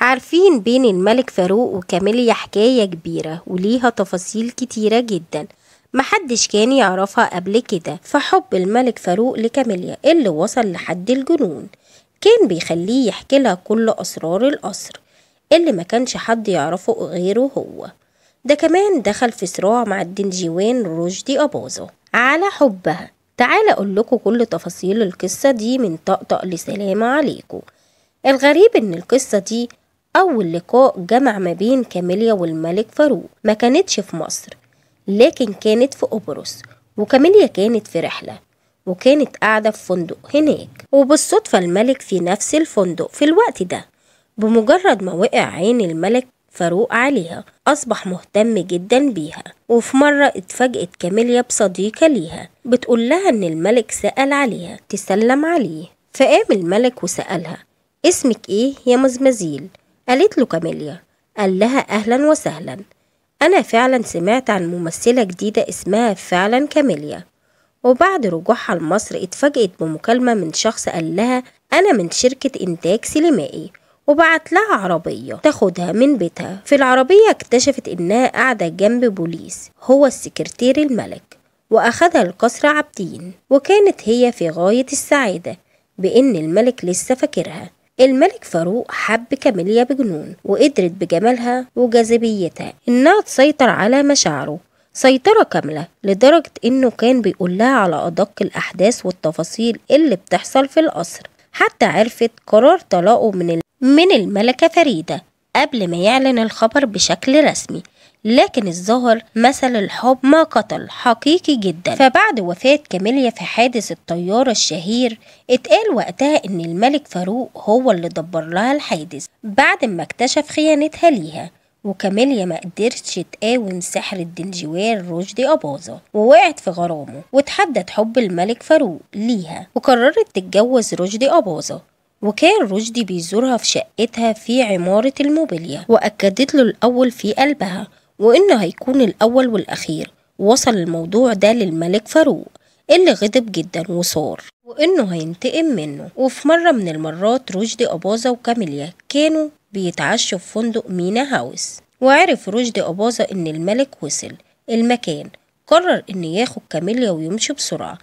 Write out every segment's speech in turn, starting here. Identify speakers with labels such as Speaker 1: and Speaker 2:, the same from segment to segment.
Speaker 1: عارفين بين الملك فاروق وكاميليا حكاية كبيرة وليها تفاصيل كتيرة جدا محدش كان يعرفها قبل كده فحب الملك فاروق لكاميليا اللي وصل لحد الجنون كان بيخليه يحكي لها كل أسرار القصر اللي ما كانش حد يعرفه غيره هو ده كمان دخل في صراع مع الدنجيوان رشدي أباظة على حبها تعالى أقول لكم كل تفاصيل القصة دي من طقطق لسلام عليكم الغريب إن القصة دي أول لقاء جمع ما بين كاميليا والملك فاروق ما كانتش في مصر لكن كانت في قبرص وكاميليا كانت في رحلة وكانت قاعدة في فندق هناك وبالصدفة الملك في نفس الفندق في الوقت ده بمجرد ما وقع عين الملك فاروق عليها أصبح مهتم جدا بيها وفي مرة اتفاجئت كاميليا بصديقة ليها بتقول لها إن الملك سأل عليها تسلم عليه فقام الملك وسألها اسمك ايه يا مزمزيل قالت له كاميليا قال لها أهلا وسهلا أنا فعلا سمعت عن ممثلة جديدة اسمها فعلا كاميليا وبعد رجوعها لمصر اتفاجئت بمكالمة من شخص قال لها أنا من شركة إنتاج سينمائي وبعت لها عربية تاخدها من بيتها في العربية اكتشفت إنها قاعدة جنب بوليس هو السكرتير الملك وأخدها القصر عابدين وكانت هي في غاية السعادة بإن الملك لسه فاكرها الملك فاروق حب كاميليا بجنون وقدرت بجمالها وجاذبيتها إنها تسيطر على مشاعره سيطرة كاملة لدرجة إنه كان بيقول لها على أدق الأحداث والتفاصيل اللي بتحصل في القصر حتى عرفت قرار طلاقه من من الملكة فريدة قبل ما يعلن الخبر بشكل رسمي لكن الظاهر مثل الحب ما قتل حقيقي جدا فبعد وفاة كاميليا في حادث الطيارة الشهير اتقال وقتها ان الملك فاروق هو اللي دبر لها الحادث بعد ما اكتشف خيانتها ليها وكاميليا ما قدرتش تقاوم سحر الدنجوير رشدي أباظة ووقعت في غرامه وتحدد حب الملك فاروق ليها وقررت تتجوز رشدي أباظة وكان رشدي بيزورها في شقتها في عمارة الموبيليا وأكدت له الأول في قلبها وإنه هيكون الأول والأخير وصل الموضوع ده للملك فاروق اللي غضب جدا وصار وإنه هينتقم منه وفي مرة من المرات رشدي أباظة وكاميليا كانوا بيتعشوا في فندق مينا هاوس وعرف رشدي أباظة إن الملك وصل المكان قرر إن ياخد كاميليا ويمشي بسرعة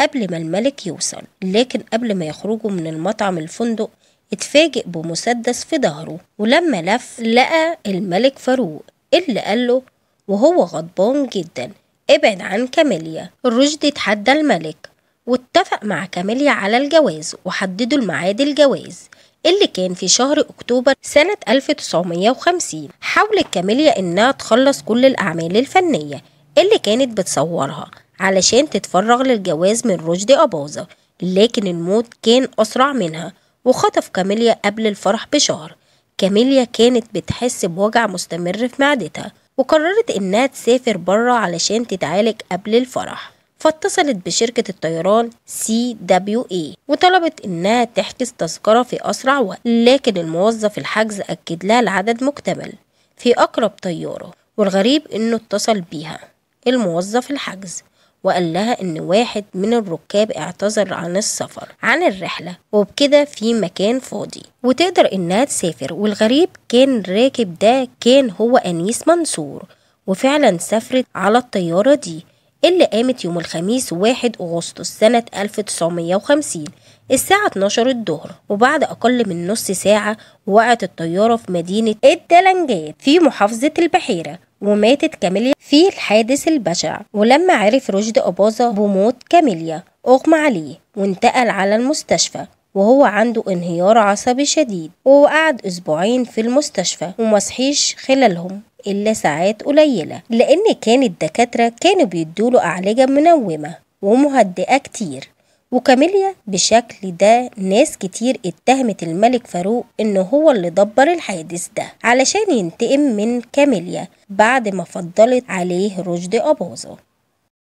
Speaker 1: قبل ما الملك يوصل لكن قبل ما يخرجوا من المطعم الفندق اتفاجئ بمسدس في ظهره ولما لف لقى الملك فاروق اللي قاله وهو غضبان جدا ابعد عن كاميليا رشدي اتحدى الملك واتفق مع كاميليا على الجواز وحددوا الميعاد الجواز اللي كان في شهر أكتوبر سنة 1950 حاولت كاميليا إنها تخلص كل الأعمال الفنية اللي كانت بتصورها علشان تتفرغ للجواز من رشدي أباظة لكن الموت كان أسرع منها وخطف كاميليا قبل الفرح بشهر كاميليا كانت بتحس بوجع مستمر في معدتها وقررت إنها تسافر برا علشان تتعالج قبل الفرح فاتصلت بشركة الطيران سي دبليو اي وطلبت إنها تحجز تذكرة في أسرع وقت لكن الموظف الحجز أكد لها العدد مكتمل في أقرب طيارة والغريب إنه اتصل بيها الموظف الحجز وقال لها إن واحد من الركاب اعتذر عن السفر عن الرحلة وبكده في مكان فاضي وتقدر إنها تسافر والغريب كان الراكب ده كان هو أنيس منصور وفعلا سافرت على الطيارة دي اللي قامت يوم الخميس واحد أغسطس سنة 1950 الساعة 12 الظهر وبعد أقل من نص ساعة وقعت الطيارة في مدينة الدلنجات في محافظة البحيرة وماتت كاميليا في الحادث البشع ولما عرف رشدي أباظة بموت كاميليا أغمى عليه وانتقل على المستشفى وهو عنده انهيار عصبي شديد وقعد أسبوعين في المستشفى ومصحيش خلالهم إلا ساعات قليلة لأن كان الدكاترة كانوا بيدوله أعالجة منومة ومهدئة كتير وكاميليا بشكل ده ناس كتير اتهمت الملك فاروق ان هو اللي دبر الحادث ده علشان ينتقم من كاميليا بعد ما فضلت عليه رشدي أباظة